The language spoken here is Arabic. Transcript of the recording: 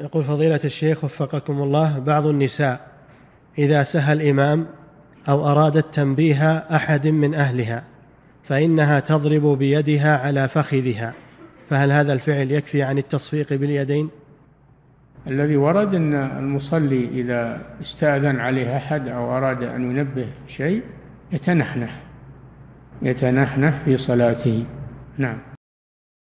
يقول فضيلة الشيخ وفقكم الله بعض النساء إذا سهى الإمام أو أرادت تنبيه أحد من أهلها فإنها تضرب بيدها على فخذها فهل هذا الفعل يكفي عن التصفيق باليدين؟ الذي ورد أن المصلي إذا استأذن عليه أحد أو أراد أن ينبه شيء يتنحنح يتنحنح في صلاته نعم